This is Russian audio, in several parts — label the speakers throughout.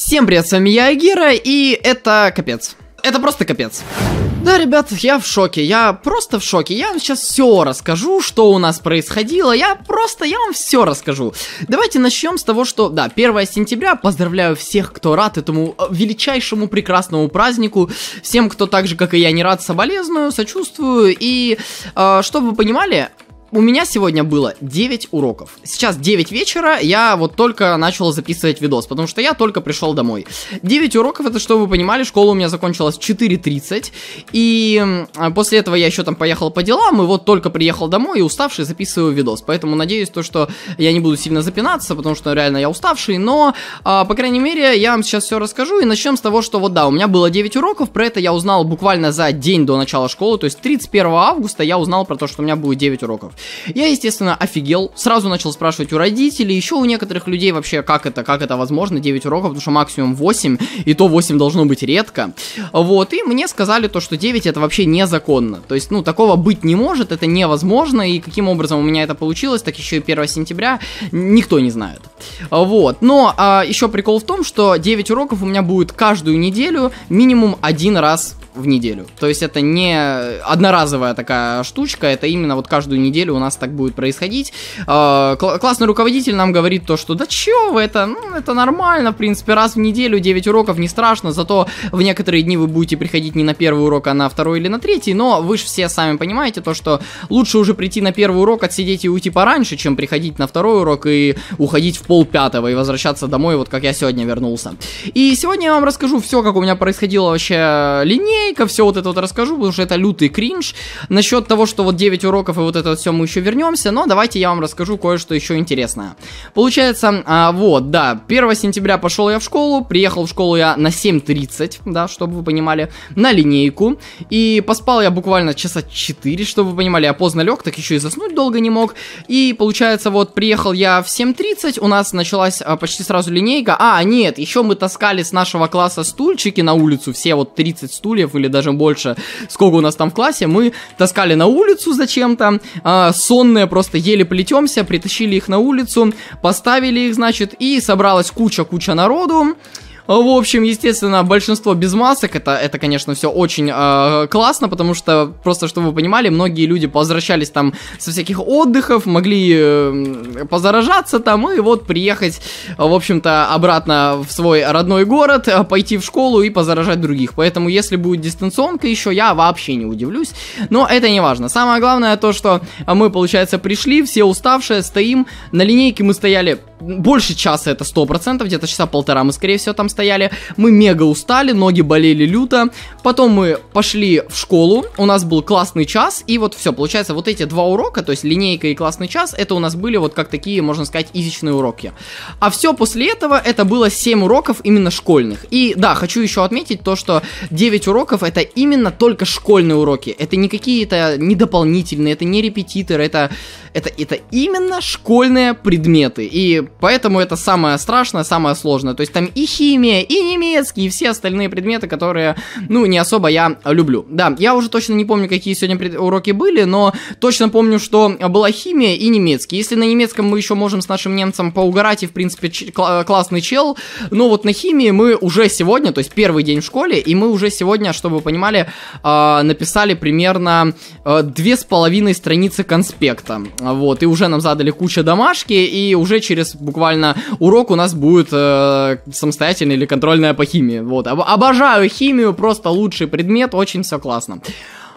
Speaker 1: Всем привет, с вами я, Агира, и это капец. Это просто капец. Да, ребят, я в шоке, я просто в шоке. Я вам сейчас все расскажу, что у нас происходило. Я просто, я вам все расскажу. Давайте начнем с того, что, да, 1 сентября. Поздравляю всех, кто рад этому э, величайшему прекрасному празднику. Всем, кто так же, как и я, не рад, соболезную, сочувствую. И, э, чтобы вы понимали, у меня сегодня было 9 уроков. Сейчас 9 вечера, я вот только начал записывать видос, потому что я только пришел домой. 9 уроков, это чтобы вы понимали, школа у меня закончилась 4.30, и а, после этого я еще там поехал по делам, и вот только приехал домой и уставший записываю видос. Поэтому надеюсь то, что я не буду сильно запинаться, потому что реально я уставший, но, а, по крайней мере, я вам сейчас все расскажу, и начнем с того, что вот да, у меня было 9 уроков, про это я узнал буквально за день до начала школы, то есть 31 августа я узнал про то, что у меня будет 9 уроков. Я, естественно, офигел, сразу начал спрашивать у родителей, еще у некоторых людей вообще, как это, как это возможно, 9 уроков, потому что максимум 8, и то 8 должно быть редко. Вот, и мне сказали то, что 9 это вообще незаконно. То есть, ну, такого быть не может, это невозможно, и каким образом у меня это получилось, так еще и 1 сентября, никто не знает. Вот, но а, еще прикол в том, что 9 уроков у меня будет каждую неделю минимум один раз в неделю. То есть это не одноразовая такая штучка, это именно вот каждую неделю у нас так будет происходить. А, классный руководитель нам говорит то, что да чё вы, это, ну, это нормально, в принципе, раз в неделю 9 уроков не страшно, зато в некоторые дни вы будете приходить не на первый урок, а на второй или на третий, но вы же все сами понимаете то, что лучше уже прийти на первый урок, отсидеть и уйти пораньше, чем приходить на второй урок и уходить в пол пятого и возвращаться домой, вот как я сегодня вернулся. И сегодня я вам расскажу все, как у меня происходило вообще линейно линейка, все вот это вот расскажу, потому что это лютый кринж. Насчет того, что вот 9 уроков и вот это вот все мы еще вернемся, но давайте я вам расскажу кое-что еще интересное. Получается, а, вот, да, 1 сентября пошел я в школу, приехал в школу я на 7.30, да, чтобы вы понимали, на линейку, и поспал я буквально часа 4, чтобы вы понимали, я поздно лег, так еще и заснуть долго не мог, и получается, вот, приехал я в 7.30, у нас началась а, почти сразу линейка, а, нет, еще мы таскали с нашего класса стульчики на улицу, все вот 30 стульев или даже больше, сколько у нас там в классе, мы таскали на улицу зачем-то, а, сонные просто еле плетемся, притащили их на улицу, поставили их, значит, и собралась куча-куча народу, в общем, естественно, большинство без масок, это, это конечно, все очень э, классно, потому что, просто чтобы вы понимали, многие люди возвращались там со всяких отдыхов, могли э, позаражаться там и вот приехать, в общем-то, обратно в свой родной город, а, пойти в школу и позаражать других. Поэтому, если будет дистанционка еще, я вообще не удивлюсь. Но это не важно. Самое главное то, что мы, получается, пришли, все уставшие, стоим. На линейке мы стояли больше часа это 100%, где-то часа полтора мы, скорее всего, там стояли. Мы мега устали, ноги болели люто. Потом мы пошли в школу, у нас был классный час, и вот все, получается, вот эти два урока, то есть линейка и классный час, это у нас были вот как такие, можно сказать, изичные уроки. А все после этого, это было 7 уроков именно школьных. И да, хочу еще отметить то, что 9 уроков это именно только школьные уроки. Это не какие-то не дополнительные, это не репетиторы, это, это, это именно школьные предметы. И поэтому это самое страшное, самое сложное. То есть там и химия, и немецкий, и все остальные предметы, которые, ну, не особо я люблю. Да, я уже точно не помню, какие сегодня уроки были, но точно помню, что была химия и немецкий. Если на немецком мы еще можем с нашим немцем поугарать, и, в принципе, кл классный чел, но вот на химии мы уже сегодня, то есть первый день в школе, и мы уже сегодня, чтобы вы понимали, э, написали примерно э, две с половиной страницы конспекта. Вот, и уже нам задали куча домашки, и уже через буквально урок у нас будет э, самостоятельный или контрольная по химии. Вот. Обожаю химию, просто лучший предмет, очень все классно.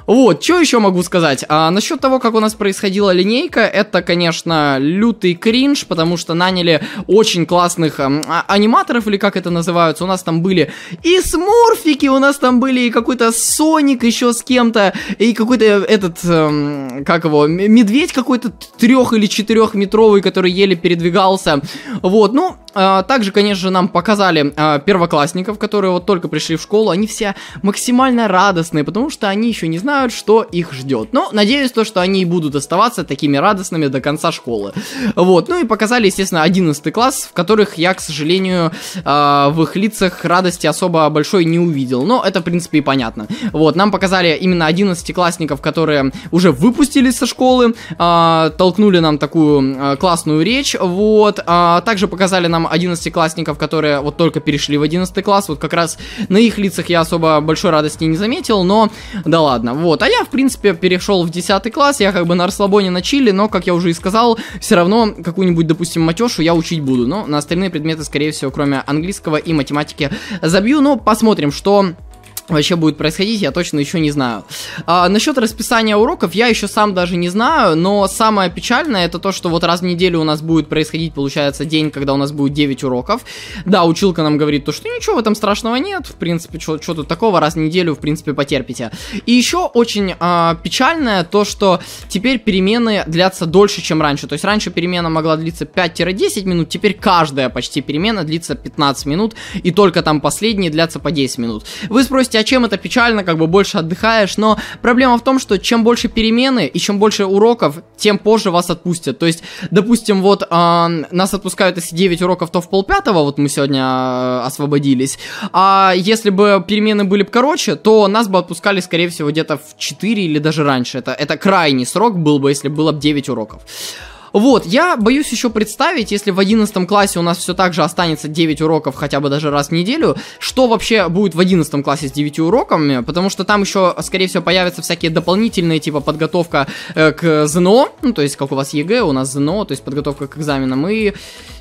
Speaker 1: Вот, что еще могу сказать? А, насчет того, как у нас происходила линейка, это, конечно, лютый кринж, потому что наняли очень классных эм, а, аниматоров, или как это называются. У нас там были и смурфики, у нас там были и какой-то Соник еще с кем-то, и какой-то э, этот, эм, как его, медведь какой-то трех- или четырехметровый, который еле передвигался. Вот, ну, а, также, конечно же, нам показали э, первоклассников, которые вот только пришли в школу. Они все максимально радостные, потому что они еще не знают, что их ждет. Но надеюсь, то, что они и будут оставаться такими радостными до конца школы. Вот. Ну и показали, естественно, 11 класс, в которых я, к сожалению, э, в их лицах радости особо большой не увидел. Но это, в принципе, и понятно. Вот. Нам показали именно 11 классников, которые уже выпустились со школы, э, толкнули нам такую классную речь. Вот. Также показали нам там 11-классников, которые вот только перешли в 11 класс, вот как раз на их лицах я особо большой радости не заметил, но да ладно, вот. А я, в принципе, перешел в 10 класс, я как бы на расслабоне на чили, но, как я уже и сказал, все равно какую-нибудь, допустим, матешу я учить буду, но на остальные предметы, скорее всего, кроме английского и математики забью, но посмотрим, что вообще будет происходить, я точно еще не знаю. А, насчет расписания уроков я еще сам даже не знаю, но самое печальное это то, что вот раз в неделю у нас будет происходить, получается, день, когда у нас будет 9 уроков. Да, училка нам говорит то, что ничего в этом страшного нет, в принципе, что тут такого, раз в неделю, в принципе, потерпите. И еще очень а, печальное то, что теперь перемены длятся дольше, чем раньше. То есть раньше перемена могла длиться 5-10 минут, теперь каждая почти перемена длится 15 минут, и только там последние длятся по 10 минут. Вы спросите, а чем это печально, как бы больше отдыхаешь, но проблема в том, что чем больше перемены и чем больше уроков, тем позже вас отпустят. То есть, допустим, вот э, нас отпускают, если 9 уроков, то в полпятого, вот мы сегодня э, освободились. А если бы перемены были бы короче, то нас бы отпускали, скорее всего, где-то в 4 или даже раньше. Это, это крайний срок был бы, если было бы 9 уроков. Вот, я боюсь еще представить, если в 11 классе у нас все так же останется 9 уроков хотя бы даже раз в неделю, что вообще будет в 11 классе с 9 уроками, потому что там еще, скорее всего, появятся всякие дополнительные, типа подготовка э, к ЗНО, ну, то есть как у вас ЕГЭ, у нас ЗНО, то есть подготовка к экзаменам, и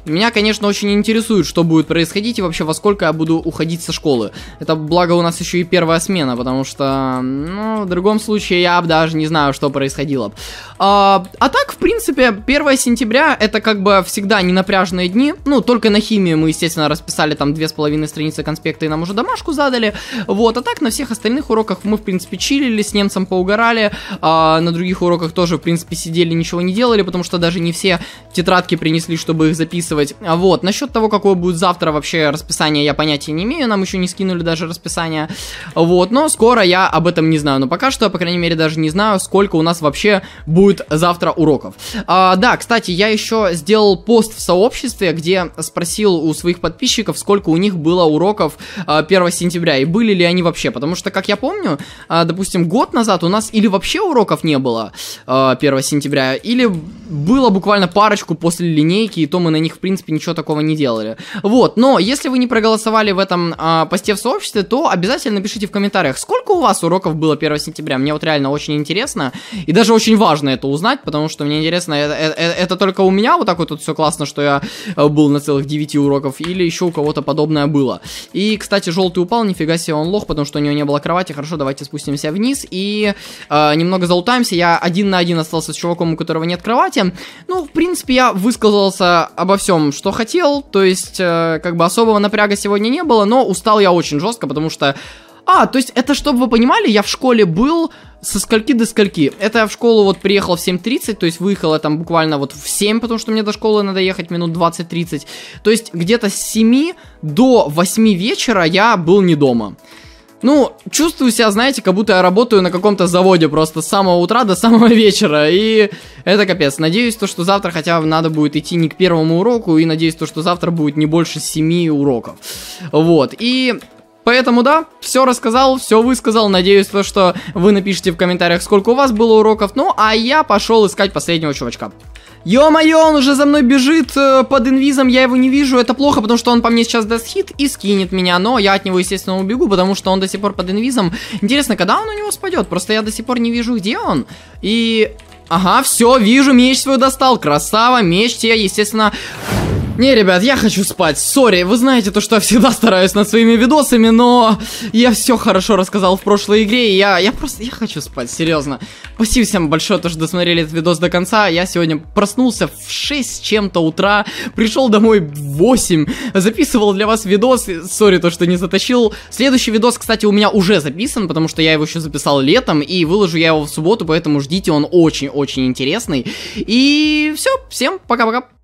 Speaker 1: меня, конечно, очень интересует, что будет происходить и вообще во сколько я буду уходить со школы. Это благо у нас еще и первая смена, потому что, ну, в другом случае я даже не знаю, что происходило. А, а так, в принципе, 1 сентября это как бы всегда ненапряжные дни. Ну, только на химии мы, естественно, расписали там две с половиной страницы конспекта и нам уже домашку задали. Вот, а так на всех остальных уроках мы, в принципе, чилили, с немцем поугорали. А на других уроках тоже, в принципе, сидели, ничего не делали, потому что даже не все тетрадки принесли, чтобы их записывать записывать. А вот, насчет того, какое будет завтра вообще расписание, я понятия не имею, нам еще не скинули даже расписание. Вот, но скоро я об этом не знаю. Но пока что, по крайней мере, даже не знаю, сколько у нас вообще будет завтра уроков. А, да, кстати, я еще сделал пост в сообществе, где спросил у своих подписчиков, сколько у них было уроков а, 1 сентября и были ли они вообще. Потому что, как я помню, а, допустим, год назад у нас или вообще уроков не было а, 1 сентября, или было буквально парочку после линейки, и то мы на них в принципе, ничего такого не делали. Вот, но если вы не проголосовали в этом э, посте в сообществе, то обязательно пишите в комментариях, сколько у вас уроков было 1 сентября. Мне вот реально очень интересно, и даже очень важно это узнать, потому что мне интересно, это, это, э, это только у меня вот так вот тут все классно, что я э, был на целых 9 уроков, или еще у кого-то подобное было. И, кстати, желтый упал, нифига себе, он лох, потому что у него не было кровати. Хорошо, давайте спустимся вниз и э, немного залутаемся. Я один на один остался с чуваком, у которого нет кровати. Ну, в принципе, я высказался обо всем всем, что хотел. То есть, э, как бы особого напряга сегодня не было, но устал я очень жестко, потому что... А, то есть это, чтобы вы понимали, я в школе был со скольки до скольки. Это я в школу вот приехал в 7.30, то есть выехал я там буквально вот в 7, потому что мне до школы надо ехать минут 20-30. То есть где-то с 7 до 8 вечера я был не дома ну, чувствую себя, знаете, как будто я работаю на каком-то заводе просто с самого утра до самого вечера, и это капец. Надеюсь, то, что завтра хотя бы надо будет идти не к первому уроку, и надеюсь, то, что завтра будет не больше семи уроков. Вот, и Поэтому да, все рассказал, все высказал. Надеюсь, то, что вы напишите в комментариях, сколько у вас было уроков. Ну, а я пошел искать последнего чувачка. Ё-моё, он уже за мной бежит э, под инвизом, я его не вижу, это плохо, потому что он по мне сейчас даст хит и скинет меня, но я от него, естественно, убегу, потому что он до сих пор под инвизом. Интересно, когда он у него спадет? Просто я до сих пор не вижу, где он. И... Ага, все, вижу, меч свой достал, красава, меч тебе, естественно... Не, ребят, я хочу спать. Сори, вы знаете то, что я всегда стараюсь над своими видосами, но я все хорошо рассказал в прошлой игре, и я, я просто, я хочу спать, серьезно. Спасибо всем большое, то, что досмотрели этот видос до конца. Я сегодня проснулся в 6 чем-то утра, пришел домой в 8, записывал для вас видос, сори, то, что не затащил. Следующий видос, кстати, у меня уже записан, потому что я его еще записал летом, и выложу я его в субботу, поэтому ждите, он очень-очень интересный. И все, всем пока-пока.